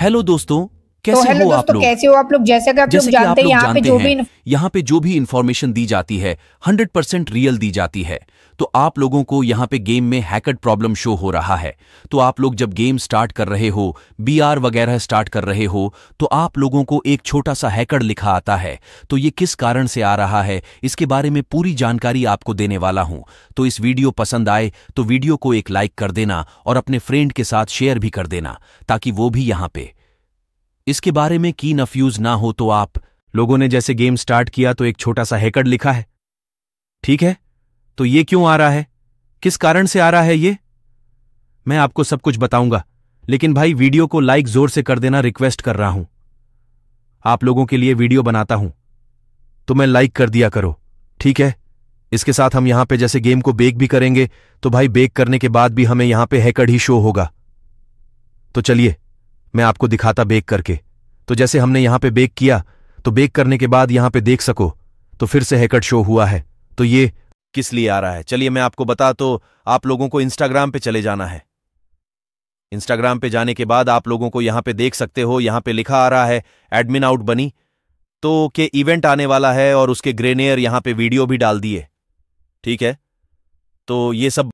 hello दोस्तों कैसे तो हो आप लोग कैसे हो आप लोग जैसे कि आप लोग जानते, आप यहाँ पे जो भी यहाँ पे जो भी इन्फॉर्मेशन दी जाती है 100 परसेंट रियल दी जाती है तो आप लोगों को यहाँ पे गेम में हैकड प्रॉब्लम शो हो रहा है तो आप लोग जब गेम स्टार्ट कर रहे हो बी वगैरह स्टार्ट कर रहे हो तो आप लोगों को एक छोटा सा हैकड लिखा आता है तो ये किस कारण से आ रहा है इसके बारे में पूरी जानकारी आपको देने वाला हूँ तो इस वीडियो पसंद आए तो वीडियो को एक लाइक कर देना और अपने फ्रेंड के साथ शेयर भी कर देना ताकि वो भी यहाँ पे इसके बारे में की नफ्यूज ना हो तो आप लोगों ने जैसे गेम स्टार्ट किया तो एक छोटा सा हैकड़ लिखा है ठीक है तो ये क्यों आ रहा है किस कारण से आ रहा है ये मैं आपको सब कुछ बताऊंगा लेकिन भाई वीडियो को लाइक जोर से कर देना रिक्वेस्ट कर रहा हूं आप लोगों के लिए वीडियो बनाता हूं तो मैं लाइक कर दिया करो ठीक है इसके साथ हम यहां पे जैसे गेम को बेक भी करेंगे तो भाई बेक करने के बाद भी हमें यहां पे हैकड़ ही शो होगा तो चलिए मैं आपको दिखाता बेक करके तो जैसे हमने यहां पे बेक किया तो बेक करने के बाद यहां पे देख सको तो फिर से हैकट शो हुआ है तो ये किस लिए आ रहा है चलिए मैं आपको बता तो आप लोगों को इंस्टाग्राम पे चले जाना है इंस्टाग्राम पे जाने के बाद आप लोगों को यहां पे देख सकते हो यहां पे लिखा आ रहा है एडमिन आउट बनी तो के इवेंट आने वाला है और उसके ग्रेनेयर यहां पे वीडियो भी डाल दिए ठीक है तो ये सब